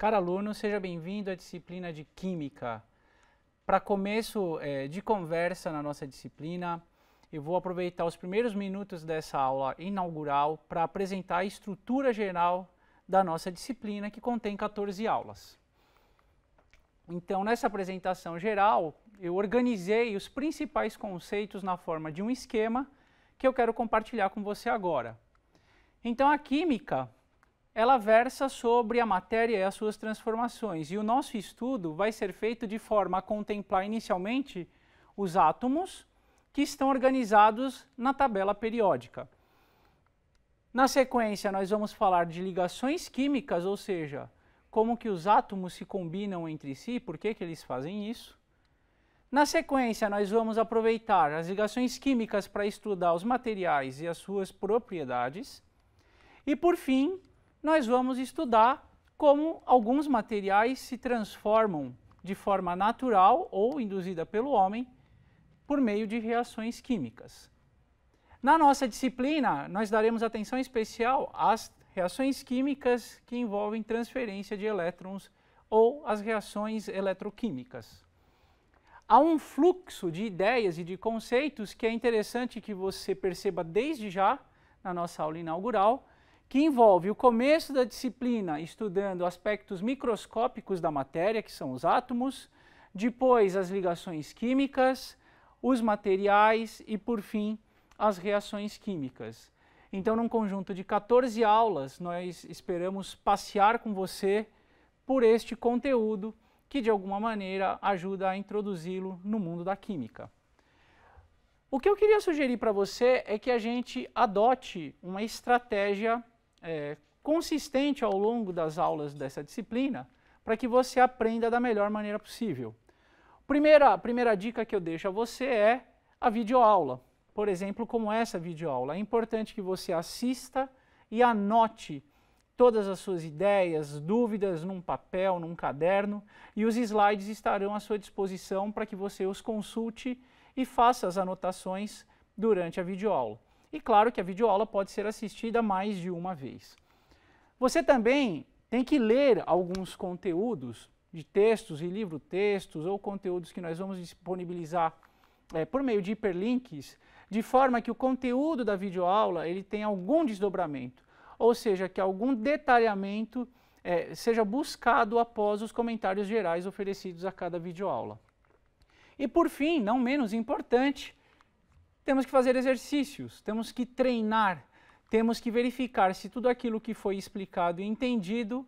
Cara aluno, seja bem-vindo à disciplina de Química. Para começo é, de conversa na nossa disciplina, eu vou aproveitar os primeiros minutos dessa aula inaugural para apresentar a estrutura geral da nossa disciplina, que contém 14 aulas. Então, nessa apresentação geral, eu organizei os principais conceitos na forma de um esquema que eu quero compartilhar com você agora. Então, a química ela versa sobre a matéria e as suas transformações. E o nosso estudo vai ser feito de forma a contemplar inicialmente os átomos que estão organizados na tabela periódica. Na sequência, nós vamos falar de ligações químicas, ou seja, como que os átomos se combinam entre si, por que, que eles fazem isso. Na sequência, nós vamos aproveitar as ligações químicas para estudar os materiais e as suas propriedades. E por fim, nós vamos estudar como alguns materiais se transformam de forma natural ou induzida pelo homem por meio de reações químicas. Na nossa disciplina, nós daremos atenção especial às reações químicas que envolvem transferência de elétrons ou as reações eletroquímicas. Há um fluxo de ideias e de conceitos que é interessante que você perceba desde já na nossa aula inaugural, que envolve o começo da disciplina estudando aspectos microscópicos da matéria, que são os átomos, depois as ligações químicas, os materiais e, por fim, as reações químicas. Então, num conjunto de 14 aulas, nós esperamos passear com você por este conteúdo que, de alguma maneira, ajuda a introduzi-lo no mundo da química. O que eu queria sugerir para você é que a gente adote uma estratégia é, consistente ao longo das aulas dessa disciplina para que você aprenda da melhor maneira possível. Primeira, primeira dica que eu deixo a você é a videoaula. Por exemplo, como essa videoaula. É importante que você assista e anote todas as suas ideias, dúvidas num papel, num caderno, e os slides estarão à sua disposição para que você os consulte e faça as anotações durante a videoaula. E claro que a videoaula pode ser assistida mais de uma vez. Você também tem que ler alguns conteúdos de textos e livro-textos ou conteúdos que nós vamos disponibilizar é, por meio de hiperlinks, de forma que o conteúdo da videoaula ele tenha algum desdobramento, ou seja, que algum detalhamento é, seja buscado após os comentários gerais oferecidos a cada videoaula. E por fim, não menos importante, temos que fazer exercícios, temos que treinar, temos que verificar se tudo aquilo que foi explicado e entendido,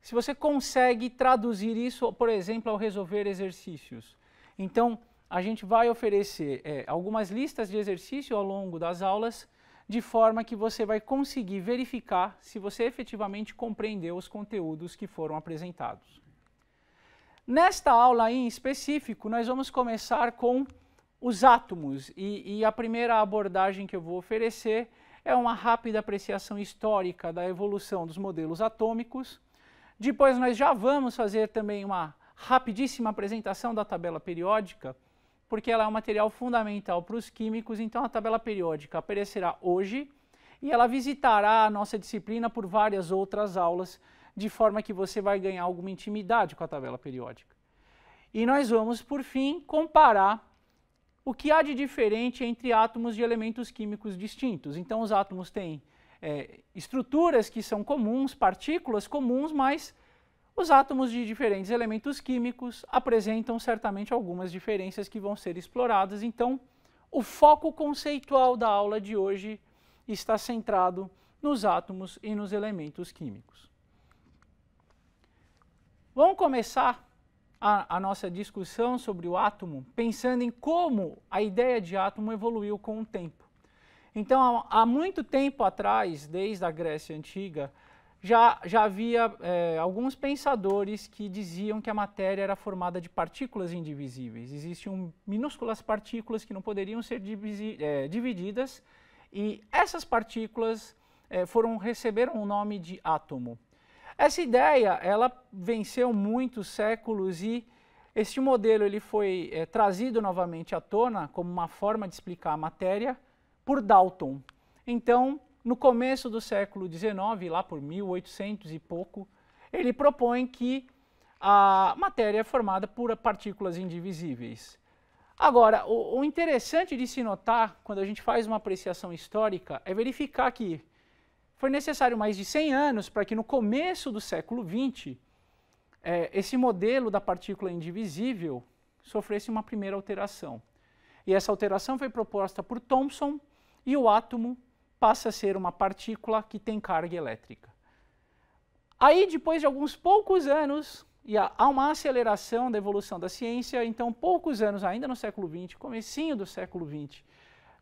se você consegue traduzir isso, por exemplo, ao resolver exercícios. Então, a gente vai oferecer é, algumas listas de exercício ao longo das aulas, de forma que você vai conseguir verificar se você efetivamente compreendeu os conteúdos que foram apresentados. Nesta aula em específico, nós vamos começar com os átomos, e, e a primeira abordagem que eu vou oferecer é uma rápida apreciação histórica da evolução dos modelos atômicos. Depois nós já vamos fazer também uma rapidíssima apresentação da tabela periódica, porque ela é um material fundamental para os químicos, então a tabela periódica aparecerá hoje e ela visitará a nossa disciplina por várias outras aulas, de forma que você vai ganhar alguma intimidade com a tabela periódica. E nós vamos, por fim, comparar o que há de diferente entre átomos de elementos químicos distintos. Então, os átomos têm é, estruturas que são comuns, partículas comuns, mas os átomos de diferentes elementos químicos apresentam certamente algumas diferenças que vão ser exploradas. Então, o foco conceitual da aula de hoje está centrado nos átomos e nos elementos químicos. Vamos começar a, a, nossa discussão sobre o átomo pensando em como a ideia de átomo evoluiu com o tempo. Então, há, há muito tempo atrás, desde a Grécia Antiga, já, já havia é, alguns pensadores que diziam que a matéria era formada de partículas indivisíveis. Existiam minúsculas partículas que não poderiam ser é, divididas, e essas partículas é, foram receberam o nome de átomo. Essa ideia, ela venceu muitos séculos e este modelo ele foi é, trazido novamente à tona como uma forma de explicar a matéria por Dalton. Então, no começo do século XIX, lá por 1800 e pouco, ele propõe que a matéria é formada por partículas indivisíveis. Agora, o, o interessante de se notar quando a gente faz uma apreciação histórica é verificar que foi necessário mais de 100 anos para que no começo do século XX é, eh, esse modelo da partícula indivisível sofresse uma primeira alteração. E essa alteração foi proposta por Thomson e o átomo passa a ser uma partícula que tem carga elétrica. Aí, depois de alguns poucos anos, e há uma aceleração da evolução da ciência, então poucos anos ainda no século XX, comecinho do século XX,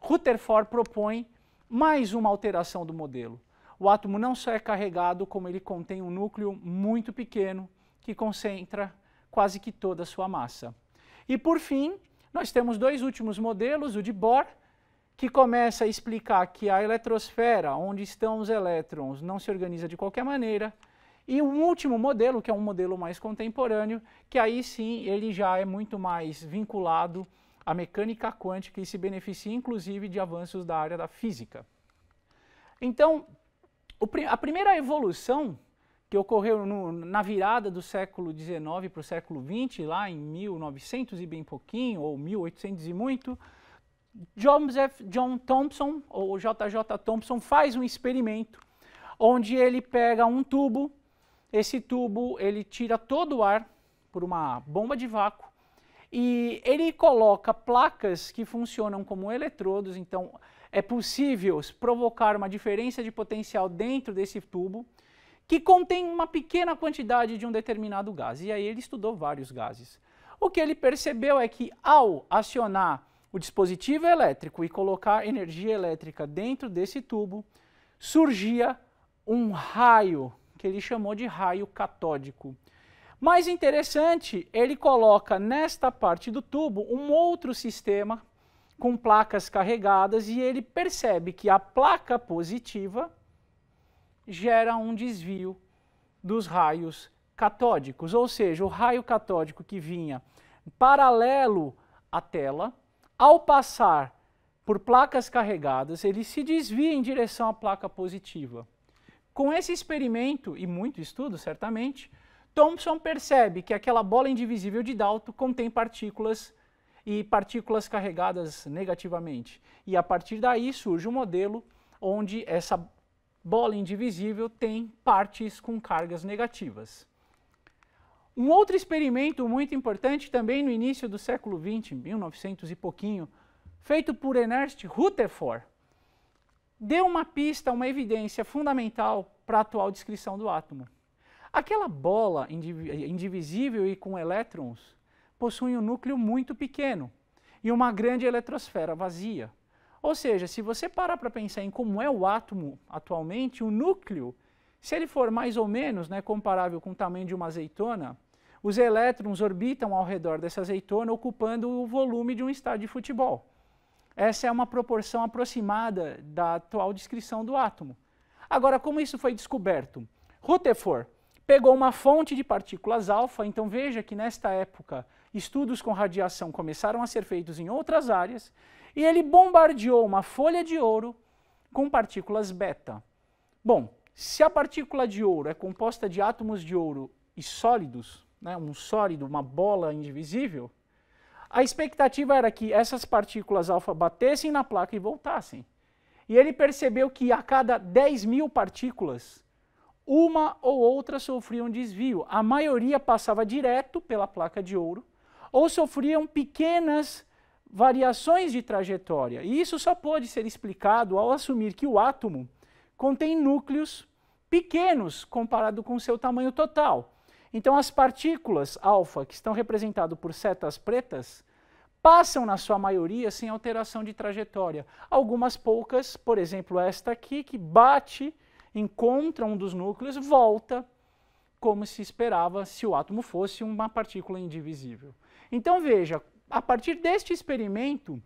Rutherford propõe mais uma alteração do modelo o átomo não só é carregado, como ele contém um núcleo muito pequeno que concentra quase que toda a sua massa. E por fim, nós temos dois últimos modelos, o de Bohr, que começa a explicar que a eletrosfera, onde estão os elétrons, não se organiza de qualquer maneira, e o último modelo, que é um modelo mais contemporâneo, que aí sim ele já é muito mais vinculado à mecânica quântica e se beneficia inclusive de avanços da área da física. Então, a primeira evolução que ocorreu no, na virada do século XIX para o século XX, lá em 1900 e bem pouquinho, ou 1800 e muito, Joseph John Thompson, ou JJ Thompson, faz um experimento onde ele pega um tubo, esse tubo ele tira todo o ar por uma bomba de vácuo e ele coloca placas que funcionam como eletrodos, então é possível provocar uma diferença de potencial dentro desse tubo que contém uma pequena quantidade de um determinado gás. E aí ele estudou vários gases. O que ele percebeu é que ao acionar o dispositivo elétrico e colocar energia elétrica dentro desse tubo, surgia um raio que ele chamou de raio catódico. Mais interessante, ele coloca nesta parte do tubo um outro sistema com placas carregadas e ele percebe que a placa positiva gera um desvio dos raios catódicos, ou seja, o raio catódico que vinha paralelo à tela, ao passar por placas carregadas, ele se desvia em direção à placa positiva. Com esse experimento e muito estudo, certamente, Thomson percebe que aquela bola indivisível de Dalton contém partículas e partículas carregadas negativamente. E a partir daí surge um modelo onde essa bola indivisível tem partes com cargas negativas. Um outro experimento muito importante também no início do século XX, 1900 e pouquinho, feito por Ernst Rutherford, deu uma pista, uma evidência fundamental para a atual descrição do átomo. Aquela bola indivisível e com elétrons possuem um núcleo muito pequeno e uma grande eletrosfera vazia. Ou seja, se você parar para pensar em como é o átomo atualmente, o núcleo, se ele for mais ou menos né, comparável com o tamanho de uma azeitona, os elétrons orbitam ao redor dessa azeitona, ocupando o volume de um estádio de futebol. Essa é uma proporção aproximada da atual descrição do átomo. Agora, como isso foi descoberto? Rutherford pegou uma fonte de partículas alfa, então veja que nesta época estudos com radiação começaram a ser feitos em outras áreas, e ele bombardeou uma folha de ouro com partículas beta. Bom, se a partícula de ouro é composta de átomos de ouro e sólidos, né, um sólido, uma bola indivisível, a expectativa era que essas partículas alfa batessem na placa e voltassem. E ele percebeu que a cada 10 mil partículas, uma ou outra sofria um desvio. A maioria passava direto pela placa de ouro ou sofriam pequenas variações de trajetória. E isso só pode ser explicado ao assumir que o átomo contém núcleos pequenos comparado com seu tamanho total. Então, as partículas alfa, que estão representadas por setas pretas, passam, na sua maioria, sem alteração de trajetória. Algumas poucas, por exemplo, esta aqui, que bate, encontra um dos núcleos, volta como se esperava se o átomo fosse uma partícula indivisível. Então veja, a partir deste experimento,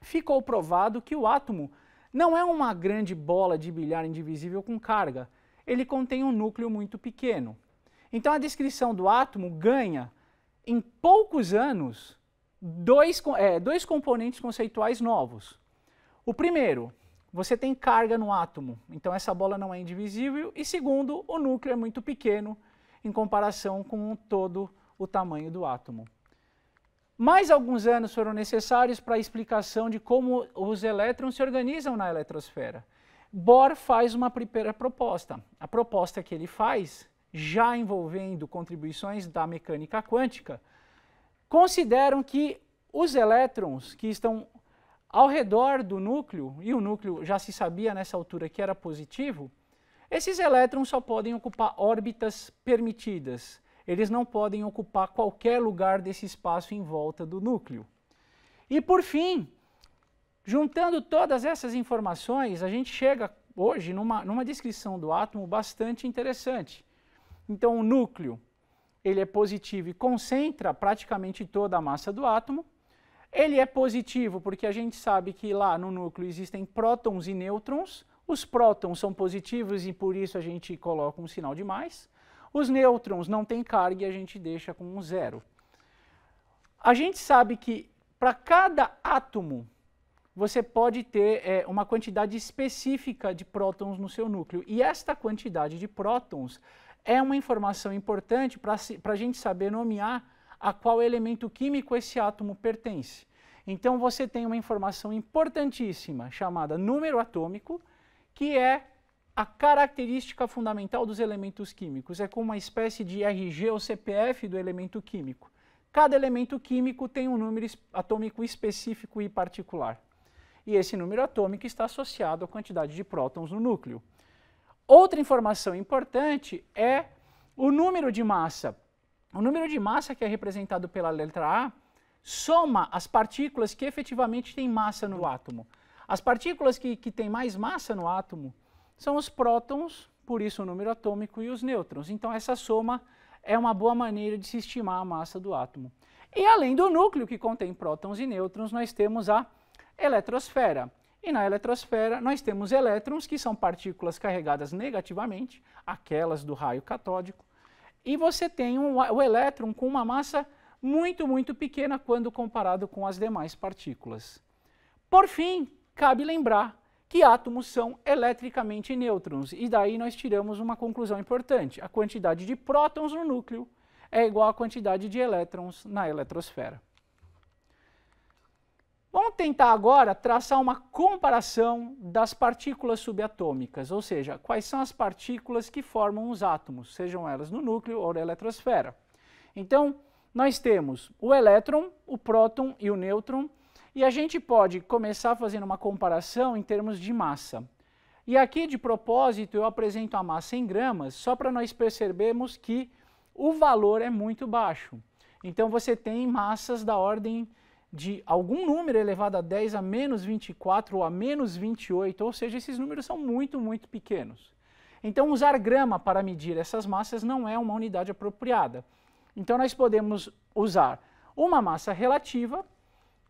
ficou provado que o átomo não é uma grande bola de bilhar indivisível com carga, ele contém um núcleo muito pequeno. Então a descrição do átomo ganha, em poucos anos, dois, é, dois componentes conceituais novos. O primeiro, você tem carga no átomo, então essa bola não é indivisível. E segundo, o núcleo é muito pequeno em comparação com todo o tamanho do átomo. Mais alguns anos foram necessários para a explicação de como os elétrons se organizam na eletrosfera. Bohr faz uma primeira proposta. A proposta que ele faz, já envolvendo contribuições da mecânica quântica, consideram que os elétrons que estão ao redor do núcleo, e o núcleo já se sabia nessa altura que era positivo, esses elétrons só podem ocupar órbitas permitidas. Eles não podem ocupar qualquer lugar desse espaço em volta do núcleo. E por fim, juntando todas essas informações, a gente chega hoje numa, numa descrição do átomo bastante interessante. Então o núcleo ele é positivo e concentra praticamente toda a massa do átomo. Ele é positivo porque a gente sabe que lá no núcleo existem prótons e nêutrons. Os prótons são positivos e por isso a gente coloca um sinal de mais. Os nêutrons não têm carga e a gente deixa com um zero. A gente sabe que para cada átomo você pode ter é, uma quantidade específica de prótons no seu núcleo. E esta quantidade de prótons é uma informação importante para a gente saber nomear a qual elemento químico esse átomo pertence. Então você tem uma informação importantíssima chamada número atômico, que é a característica fundamental dos elementos químicos. É como uma espécie de RG ou CPF do elemento químico. Cada elemento químico tem um número atômico específico e particular. E esse número atômico está associado à quantidade de prótons no núcleo. Outra informação importante é o número de massa o número de massa que é representado pela letra A soma as partículas que efetivamente têm massa no átomo. As partículas que, que têm mais massa no átomo são os prótons, por isso o número atômico, e os nêutrons. Então, essa soma é uma boa maneira de se estimar a massa do átomo. E além do núcleo, que contém prótons e nêutrons, nós temos a eletrosfera. E na eletrosfera, nós temos elétrons, que são partículas carregadas negativamente, aquelas do raio catódico, e você tem um, o elétron com uma massa muito, muito pequena quando comparado com as demais partículas. Por fim, cabe lembrar que átomos são eletricamente nêutrons, e daí nós tiramos uma conclusão importante: a quantidade de prótons no núcleo é igual à quantidade de elétrons na eletrosfera. Vamos tentar agora traçar uma comparação das partículas subatômicas, ou seja, quais são as partículas que formam os átomos, sejam elas no núcleo ou na eletrosfera. Então, nós temos o elétron, o próton e o nêutron, e a gente pode começar fazendo uma comparação em termos de massa. E aqui, de propósito, eu apresento a massa em gramas, só para nós percebermos que o valor é muito baixo. Então, você tem massas da ordem de algum número elevado a 10 a menos 24 ou a menos 28, ou seja, esses números são muito, muito pequenos. Então, usar grama para medir essas massas não é uma unidade apropriada. Então, nós podemos usar uma massa relativa,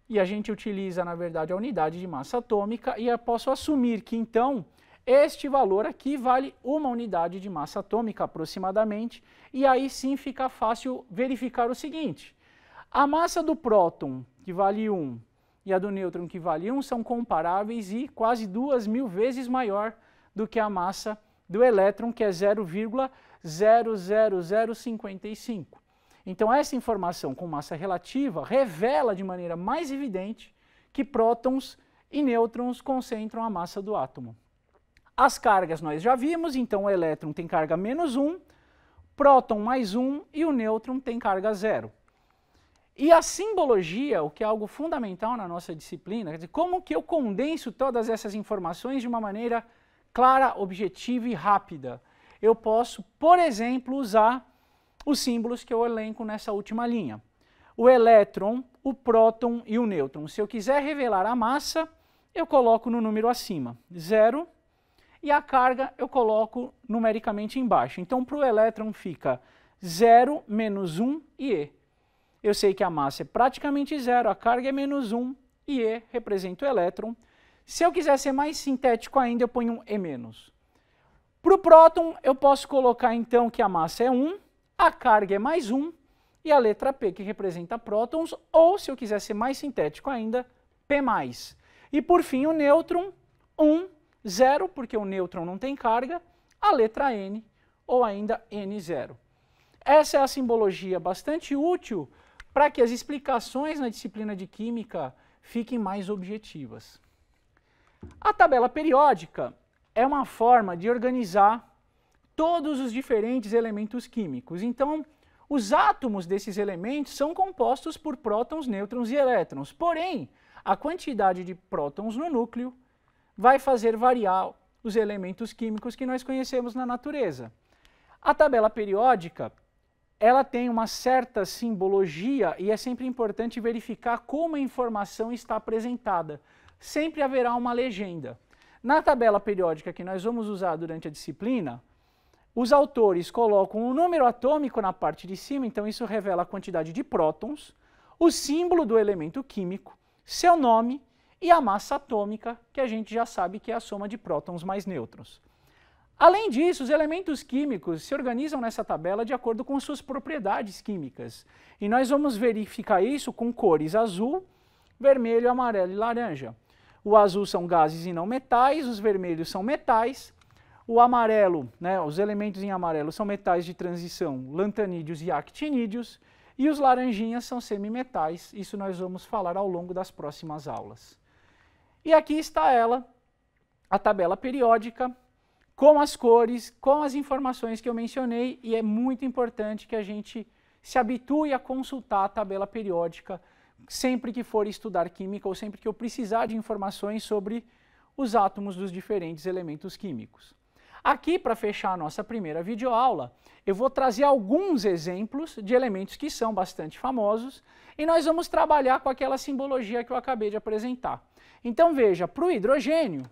e a gente utiliza, na verdade, a unidade de massa atômica, e eu posso assumir que, então, este valor aqui vale uma unidade de massa atômica, aproximadamente, e aí sim fica fácil verificar o seguinte. A massa do próton que vale 1, e a do nêutron, que vale 1, são comparáveis e quase duas mil vezes maior do que a massa do elétron, que é 0,00055. Então, essa informação com massa relativa revela de maneira mais evidente que prótons e nêutrons concentram a massa do átomo. As cargas nós já vimos, então o elétron tem carga menos 1, próton mais 1 e o nêutron tem carga zero. E a simbologia, o que é algo fundamental na nossa disciplina, quer dizer, como que eu condenso todas essas informações de uma maneira clara, objetiva e rápida? Eu posso, por exemplo, usar os símbolos que eu elenco nessa última linha. O elétron, o próton e o nêutron. Se eu quiser revelar a massa, eu coloco no número acima, zero, e a carga eu coloco numericamente embaixo. Então, para o elétron fica 0 menos 1 e E eu sei que a massa é praticamente zero, a carga é menos 1 e E representa o elétron. Se eu quiser ser mais sintético ainda, eu ponho um E-. menos. Para o próton, eu posso colocar então que a massa é 1, a carga é mais 1 e a letra P, que representa prótons, ou se eu quiser ser mais sintético ainda, P+. E por fim, o nêutron, 1, 0, porque o nêutron não tem carga, a letra N, ou ainda N0. Essa é a simbologia bastante útil para que as explicações na disciplina de Química fiquem mais objetivas. A tabela periódica é uma forma de organizar todos os diferentes elementos químicos. Então, os átomos desses elementos são compostos por prótons, nêutrons e elétrons. Porém, a quantidade de prótons no núcleo vai fazer variar os elementos químicos que nós conhecemos na natureza. A tabela periódica ela tem uma certa simbologia e é sempre importante verificar como a informação está apresentada. Sempre haverá uma legenda. Na tabela periódica que nós vamos usar durante a disciplina, os autores colocam o um número atômico na parte de cima, então isso revela a quantidade de prótons, o símbolo do elemento químico, seu nome e a massa atômica, que a gente já sabe que é a soma de prótons mais nêutrons. Além disso, os elementos químicos se organizam nessa tabela de acordo com suas propriedades químicas. E nós vamos verificar isso com cores azul, vermelho, amarelo e laranja. O azul são gases e não metais, os vermelhos são metais, o amarelo, né, os elementos em amarelo são metais de transição, lantanídeos e actinídeos, e os laranjinhas são semimetais. Isso nós vamos falar ao longo das próximas aulas. E aqui está ela, a tabela periódica com as cores, com as informações que eu mencionei, e é muito importante que a gente se habitue a consultar a tabela periódica sempre que for estudar química ou sempre que eu precisar de informações sobre os átomos dos diferentes elementos químicos. Aqui, para fechar a nossa primeira videoaula, eu vou trazer alguns exemplos de elementos que são bastante famosos e nós vamos trabalhar com aquela simbologia que eu acabei de apresentar. Então veja, para o hidrogênio,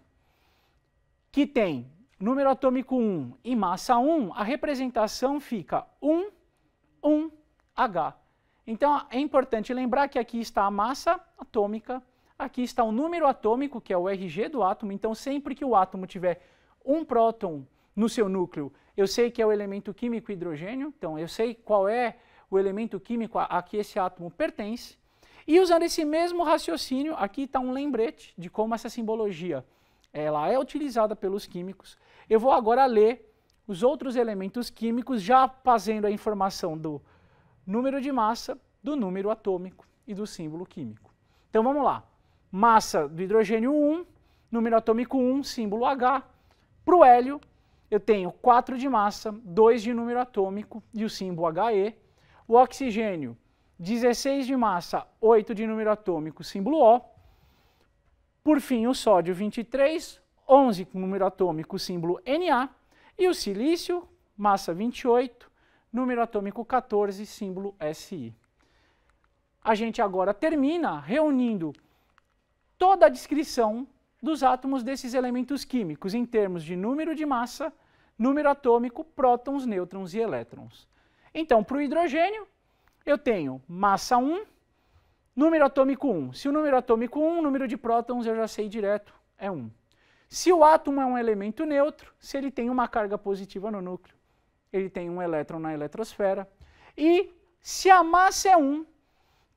que tem número atômico 1 e massa 1, a representação fica 1, 1, H. Então é importante lembrar que aqui está a massa atômica, aqui está o número atômico, que é o RG do átomo, então sempre que o átomo tiver um próton no seu núcleo, eu sei que é o elemento químico hidrogênio, então eu sei qual é o elemento químico a, a que esse átomo pertence. E usando esse mesmo raciocínio, aqui está um lembrete de como essa simbologia ela é utilizada pelos químicos. Eu vou agora ler os outros elementos químicos, já fazendo a informação do número de massa, do número atômico e do símbolo químico. Então vamos lá. Massa do hidrogênio 1, número atômico 1, símbolo H. Para o hélio, eu tenho 4 de massa, 2 de número atômico e o símbolo HE. O oxigênio, 16 de massa, 8 de número atômico, símbolo O. Por fim, o sódio 23, 11 com número atômico símbolo Na, e o silício, massa 28, número atômico 14, símbolo Si. A gente agora termina reunindo toda a descrição dos átomos desses elementos químicos em termos de número de massa, número atômico, prótons, nêutrons e elétrons. Então, para o hidrogênio, eu tenho massa 1, Número atômico 1. Se o número atômico 1, o número de prótons eu já sei direto, é 1. Se o átomo é um elemento neutro, se ele tem uma carga positiva no núcleo, ele tem um elétron na eletrosfera. E se a massa é 1,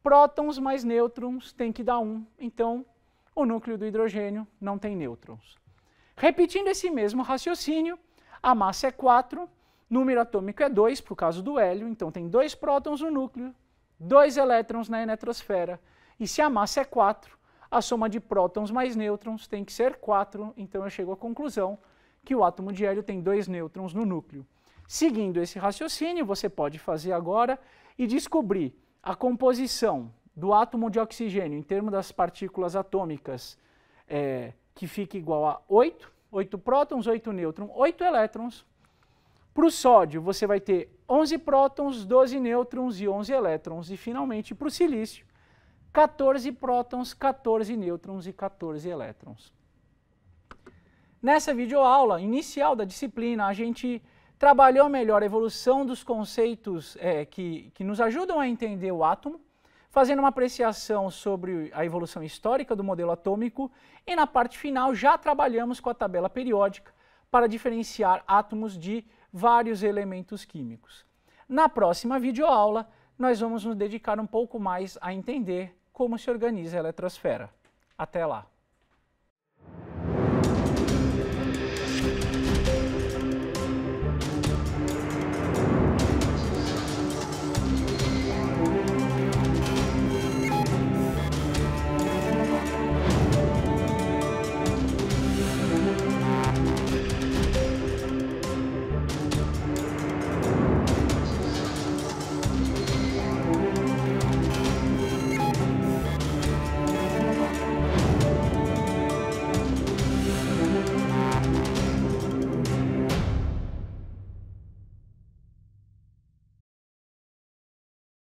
prótons mais nêutrons tem que dar 1. Então, o núcleo do hidrogênio não tem nêutrons. Repetindo esse mesmo raciocínio, a massa é 4, número atômico é 2, para o caso do hélio, então tem dois prótons no núcleo, dois elétrons na eletrosfera. E se a massa é 4, a soma de prótons mais nêutrons tem que ser 4, então eu chego à conclusão que o átomo de hélio tem dois nêutrons no núcleo. Seguindo esse raciocínio, você pode fazer agora e descobrir a composição do átomo de oxigênio em termos das partículas atômicas, é, que fica igual a 8, 8 prótons, 8 nêutrons, 8 elétrons, para o sódio, você vai ter 11 prótons, 12 nêutrons e 11 elétrons. E, finalmente, para o silício, 14 prótons, 14 nêutrons e 14 elétrons. Nessa videoaula inicial da disciplina, a gente trabalhou melhor a evolução dos conceitos é, que, que nos ajudam a entender o átomo, fazendo uma apreciação sobre a evolução histórica do modelo atômico e, na parte final, já trabalhamos com a tabela periódica para diferenciar átomos de vários elementos químicos. Na próxima videoaula, nós vamos nos dedicar um pouco mais a entender como se organiza a eletrosfera. Até lá!